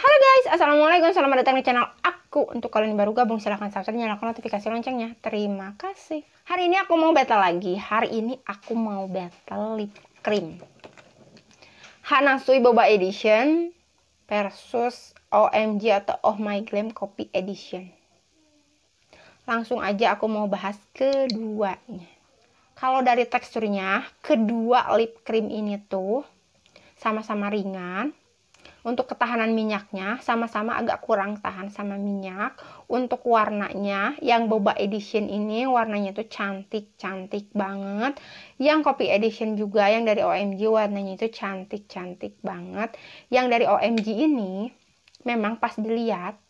Halo guys, Assalamualaikum, selamat datang di channel aku Untuk kalian yang baru gabung silahkan subscribe, dan nyalakan notifikasi loncengnya Terima kasih Hari ini aku mau battle lagi Hari ini aku mau battle lip cream Hanasui Boba Edition Versus OMG atau Oh My Glam Copy Edition Langsung aja aku mau bahas keduanya Kalau dari teksturnya, kedua lip cream ini tuh sama-sama ringan untuk ketahanan minyaknya sama-sama agak kurang tahan sama minyak untuk warnanya yang boba edition ini warnanya itu cantik-cantik banget yang Copy edition juga yang dari OMG warnanya itu cantik-cantik banget yang dari OMG ini memang pas dilihat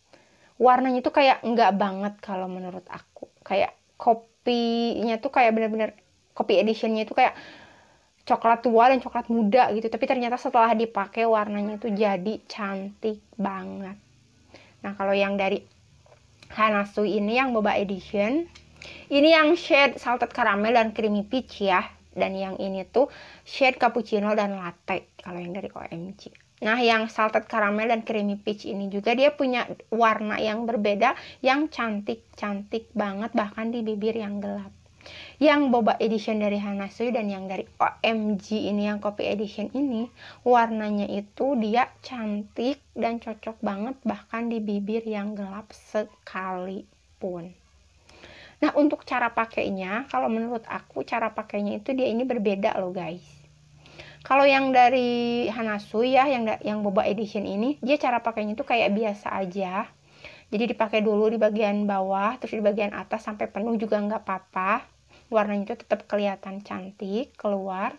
warnanya itu kayak enggak banget kalau menurut aku kayak kopinya tuh kayak bener-bener Copy editionnya itu kayak coklat tua dan coklat muda gitu tapi ternyata setelah dipakai warnanya itu jadi cantik banget nah kalau yang dari Hanasu ini yang boba edition ini yang shade salted caramel dan creamy peach ya dan yang ini tuh shade cappuccino dan latte kalau yang dari OMG nah yang salted caramel dan creamy peach ini juga dia punya warna yang berbeda yang cantik-cantik banget bahkan di bibir yang gelap yang boba edition dari Hanasui dan yang dari OMG ini yang copy edition ini warnanya itu dia cantik dan cocok banget bahkan di bibir yang gelap sekalipun. Nah, untuk cara pakainya, kalau menurut aku cara pakainya itu dia ini berbeda loh, guys. Kalau yang dari Hanasui ya, yang yang boba edition ini, dia cara pakainya itu kayak biasa aja jadi dipakai dulu di bagian bawah terus di bagian atas sampai penuh juga nggak apa-apa warnanya itu tetap kelihatan cantik keluar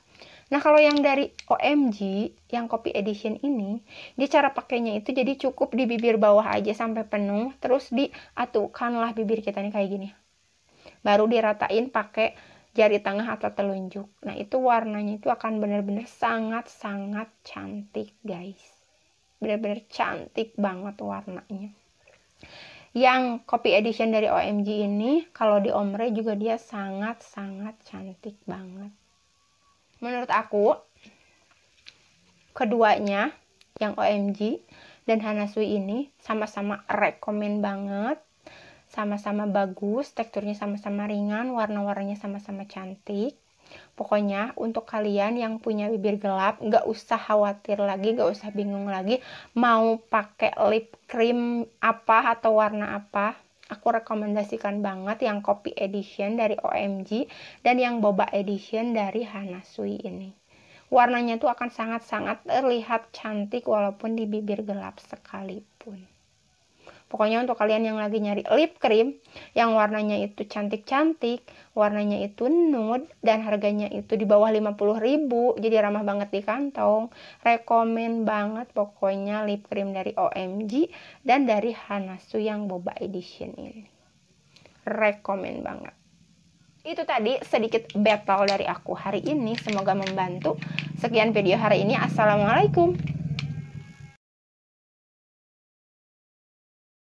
nah kalau yang dari OMG yang copy edition ini dia cara pakainya itu jadi cukup di bibir bawah aja sampai penuh terus diatukanlah bibir kita nih kayak gini baru diratain pakai jari tengah atau telunjuk nah itu warnanya itu akan benar-benar sangat-sangat cantik guys benar-benar cantik banget warnanya yang copy edition dari OMG ini, kalau di Omre juga dia sangat-sangat cantik banget. Menurut aku, keduanya yang OMG dan Hanasui ini sama-sama rekomen banget sama-sama bagus, teksturnya sama-sama ringan, warna-warnanya sama-sama cantik. Pokoknya untuk kalian yang punya bibir gelap gak usah khawatir lagi, gak usah bingung lagi mau pakai lip cream apa atau warna apa. Aku rekomendasikan banget yang Copy Edition dari OMG dan yang Boba Edition dari Hanasui ini. Warnanya tuh akan sangat-sangat terlihat cantik walaupun di bibir gelap sekalipun. Pokoknya untuk kalian yang lagi nyari lip cream yang warnanya itu cantik-cantik, warnanya itu nude dan harganya itu di bawah 50.000, jadi ramah banget di kantong. Rekomen banget pokoknya lip cream dari OMG dan dari Hanasu yang boba edition ini. Rekomen banget. Itu tadi sedikit battle dari aku hari ini, semoga membantu. Sekian video hari ini. Assalamualaikum.